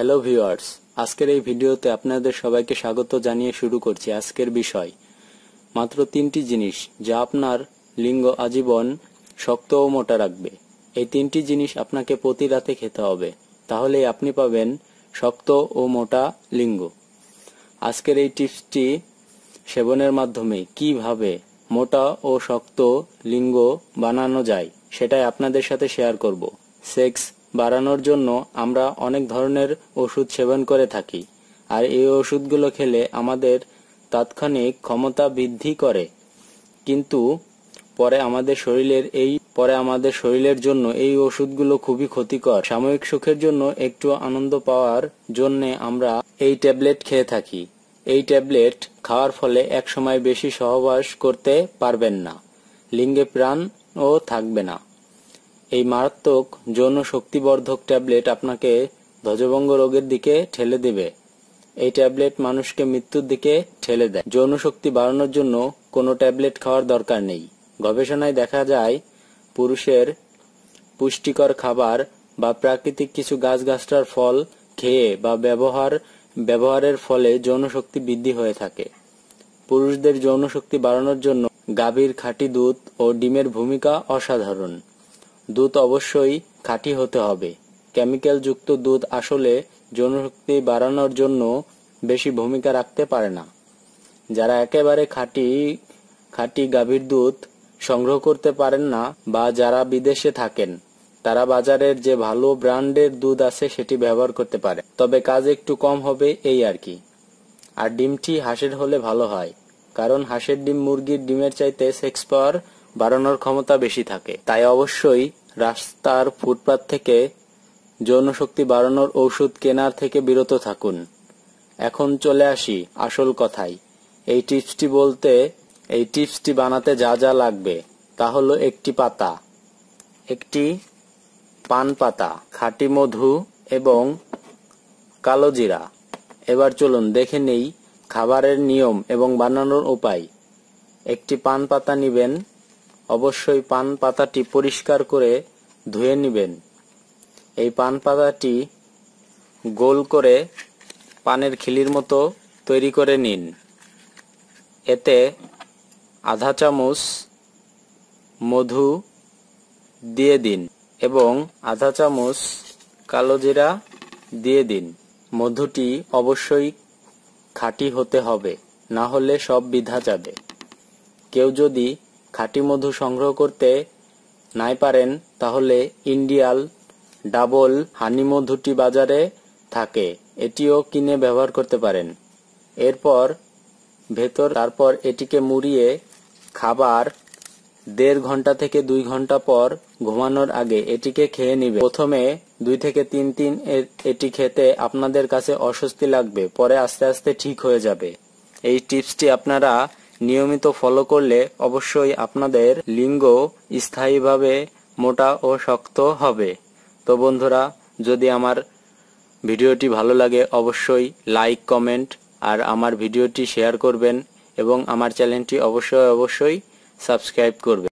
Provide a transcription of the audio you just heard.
hello viewers আজকের এই ভিডিওতে আপনাদের সবাইকে স্বাগত জানিয়ে শুরু করছি আজকের বিষয় মাত্র তিনটি জিনিস যা আপনার লিঙ্গ আজীবন শক্ত ও মোটা রাখবে এই তিনটি জিনিস আপনাকে প্রতি রাতে খেতে হবে তাহলে আপনি পাবেন শক্ত ও মোটা লিঙ্গ আজকের এই টিপসটি সেবনের মাধ্যমে কিভাবে মোটা ও শক্ত লিঙ্গ বানানো যায় সেটাই আপনাদের সাথে শেয়ার করব সেক্স বাড়ানোর জন্য আমরা অনেক ধরনের ওষুধ সেবন করে থাকি আর এই ওষুধগুলো খেলে আমাদের তাৎক্ষণিক ক্ষমতা বৃদ্ধি করে কিন্তু পরে আমাদের শরীরের এই পরে আমাদের শরীরের জন্য এই ওষুধগুলো খুবই ক্ষতিকর সাময়িক সুখের জন্য একটু আনন্দ পাওয়ার জন্য আমরা এই ট্যাবলেট খেয়ে থাকি এই ট্যাবলেট খাওয়ার ফলে এক সময় বেশি সহবাস করতে পারবেন না লিঙ্গে প্রাণও থাকবে না এই মারাত্মক যৌন শক্তিবর্ধক ট্যাবলেট আপনাকে ধ্বজভঙ্গ রোগের দিকে ঠেলে দেবে এই ট্যাবলেট মানুষকে মৃত্যুর দিকে ঠেলে দেয় যৌন শক্তি বাড়ানোর জন্য কোনো ট্যাবলেট খাওয়ার দরকার নেই গবেষণায় দেখা যায় পুরুষের পুষ্টিকর খাবার বা প্রাকৃতিক কিছু গাছগাছটার ফল খেয়ে বা ব্যবহার ব্যবহারের ফলে যৌন শক্তি বৃদ্ধি হয়ে থাকে পুরুষদের যৌন শক্তি বাড়ানোর জন্য গাভীর খাঁটি দুধ ও ডিমের ভূমিকা অসাধারণ দুধ অবশ্যই খাঁটি হতে হবে কেমিক্যালযুক্ত দুধ আসলে যৌনশক্তি বাড়ানোর জন্য বেশি ভূমিকা রাখতে পারে না যারা একেবারে খাঁটি খাঁটি গাভীর দুধ সংগ্রহ করতে পারেন না বা যারা বিদেশে থাকেন তারা বাজারের যে ভালো ব্র্যান্ডের দুধ আছে সেটি ব্যবহার করতে পারে তবে কাজ একটু কম হবে এই আর কি আর ডিমটি হাঁসের হলে ভালো হয় কারণ হাঁসের ডিম মুরগির ডিমের চাইতে সেক্স পাওয়ার বাড়ানোর ক্ষমতা বেশি থাকে তাই অবশ্যই রাস্তার ফুটপাত থেকে যৌন শক্তি বাড়ানোর ঔষধ কেনার থেকে বিরত থাকুন এখন চলে আসি আসল কথায় এই টিপসটি বলতে এই টিপসটি বানাতে যা যা লাগবে তা হলো একটি পাতা একটি পান পাতা খাটি মধু এবং কালো জিরা এবার চলুন দেখে নেই খাবারের নিয়ম এবং বানানোর উপায় একটি পান পাতা নিবেন অবশ্যই পান পাতাটি পরিষ্কার করে ধুয়ে নেবেন এই পান পাতাটি গোল করে পানের খিলির মতো তৈরি করে নিন এতে আধা চামচ মধু দিয়ে দিন এবং আধা চামচ কালো জিরা দিয়ে দিন মধুটি অবশ্যই খাঁটি হতে হবে না হলে সব বিধা যাবে কেউ যদি খাঁটি মধু সংগ্রহ করতে নাই পারেন তাহলে ইন্ডিয়াল ডাবল হানি মধুটি বাজারে থাকে এটিও কিনে ব্যবহার করতে পারেন এরপর ভেতর তারপর এটিকে মুড়িয়ে খাবার দেড় ঘন্টা থেকে দুই ঘন্টা পর ঘুমানোর আগে এটিকে খেয়ে নিবে প্রথমে দুই থেকে তিন তিন এটি খেতে আপনাদের কাছে অস্বস্তি লাগবে পরে আস্তে আস্তে ঠিক হয়ে যাবে এই টিপসটি আপনারা নিয়মিত ফলো করলে অবশ্যই আপনাদের লিঙ্গ স্থায়ীভাবে মোটা ও শক্ত হবে তো বন্ধুরা যদি আমার ভিডিওটি ভালো লাগে অবশ্যই লাইক কমেন্ট আর আমার ভিডিওটি শেয়ার করবেন এবং আমার চ্যানেলটি অবশ্যই অবশ্যই সাবস্ক্রাইব করবেন